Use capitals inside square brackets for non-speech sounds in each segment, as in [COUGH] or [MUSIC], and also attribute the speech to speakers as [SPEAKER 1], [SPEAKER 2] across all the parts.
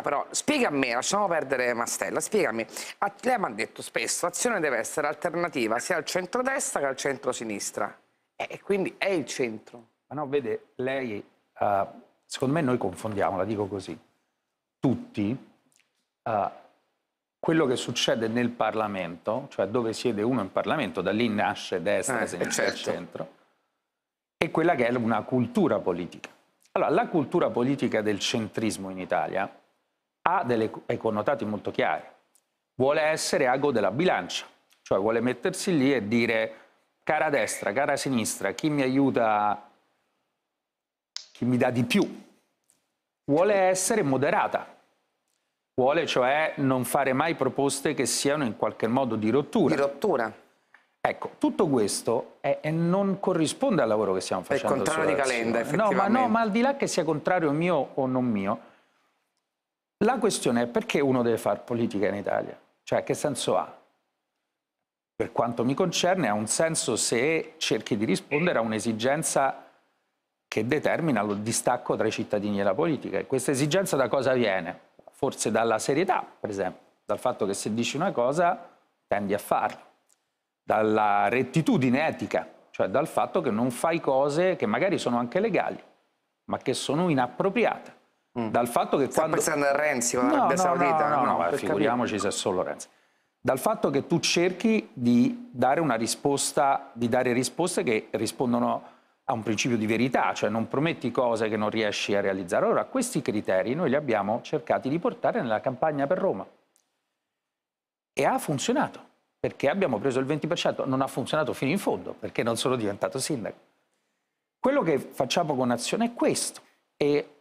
[SPEAKER 1] però spiega a me, lasciamo perdere Mastella, spiegami, a, lei mi ha detto spesso l'azione deve essere alternativa sia al centro-destra che al centrosinistra e, e quindi è il centro. Ma no, vede, lei, uh, secondo me noi confondiamo, la dico così, tutti uh, quello che succede nel Parlamento, cioè dove siede uno in Parlamento, da lì nasce destra, eh, sinistra certo. centro, e quella che è una cultura politica. Allora, la cultura politica del centrismo in Italia ha delle, connotati molto chiari. Vuole essere ago della bilancia, cioè vuole mettersi lì e dire cara destra, cara sinistra, chi mi aiuta, chi mi dà di più. Vuole essere moderata, vuole cioè non fare mai proposte che siano in qualche modo di rottura. Di rottura. Ecco, tutto questo è, è non corrisponde al lavoro che stiamo facendo. È contrario di Calenda, effettivamente. No ma, no, ma al di là che sia contrario mio o non mio, la questione è perché uno deve fare politica in Italia? Cioè, che senso ha? Per quanto mi concerne, ha un senso se cerchi di rispondere a un'esigenza che determina lo distacco tra i cittadini e la politica. E questa esigenza da cosa viene? Forse dalla serietà, per esempio, dal fatto che se dici una cosa tendi a farla, dalla rettitudine etica, cioè dal fatto che non fai cose che magari sono anche legali, ma che sono inappropriate Mm. Dal fatto che Sta pensando a Renzi o all'Arabia no, Saudita? No, no, no, no figuriamoci capire. se è solo Renzi. Dal fatto che tu cerchi di dare una risposta, di dare risposte che rispondono a un principio di verità, cioè non prometti cose che non riesci a realizzare. Allora, questi criteri noi li abbiamo cercati di portare nella campagna per Roma. E ha funzionato, perché abbiamo preso il 20%, non ha funzionato fino in fondo, perché non sono diventato sindaco. Quello che facciamo con Azione è questo. E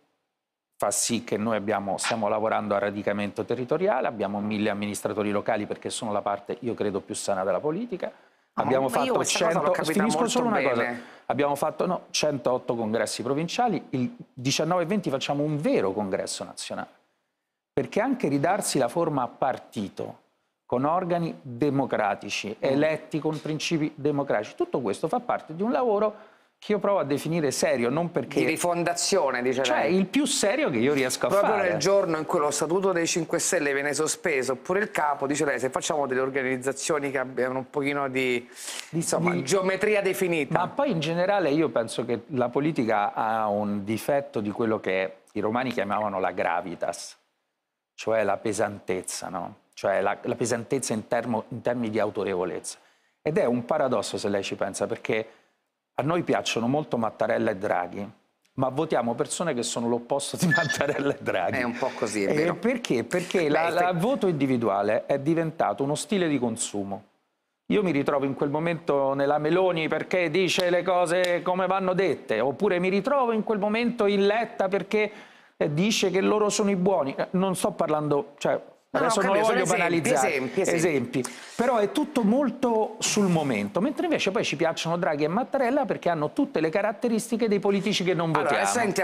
[SPEAKER 1] fa sì che noi abbiamo, stiamo lavorando a radicamento territoriale, abbiamo mille amministratori locali perché sono la parte, io credo, più sana della politica. Ah, abbiamo fatto 100, finisco solo una cosa, abbiamo fatto no, 108 congressi provinciali, il 19 e 20 facciamo un vero congresso nazionale, perché anche ridarsi la forma a partito, con organi democratici, mm. eletti con principi democratici, tutto questo fa parte di un lavoro che io provo a definire serio, non perché... Di rifondazione, dice Cioè, lei. il più serio che io riesco a Proprio fare. Proprio nel giorno in cui lo Statuto dei 5 Stelle viene sospeso, oppure il capo, dice lei, se facciamo delle organizzazioni che abbiano un pochino di, di insomma, di... geometria definita. Ma poi in generale io penso che la politica ha un difetto di quello che i romani chiamavano la gravitas, cioè la pesantezza, no? Cioè la, la pesantezza in, termo, in termini di autorevolezza. Ed è un paradosso se lei ci pensa, perché a noi piacciono molto Mattarella e Draghi, ma votiamo persone che sono l'opposto di [LAUGHS] Mattarella e Draghi. È un po' così, è vero. Eh, perché? Perché il voto individuale è diventato uno stile di consumo. Io mi ritrovo in quel momento nella Meloni perché dice le cose come vanno dette, oppure mi ritrovo in quel momento in Letta perché eh, dice che loro sono i buoni. Eh, non sto parlando, cioè, No, Adesso non lo voglio esempi, banalizzare. Esempi, esempi. esempi, Però è tutto molto sul momento, mentre invece poi ci piacciono Draghi e Mattarella perché hanno tutte le caratteristiche dei politici che non allora, votiamo. Senti...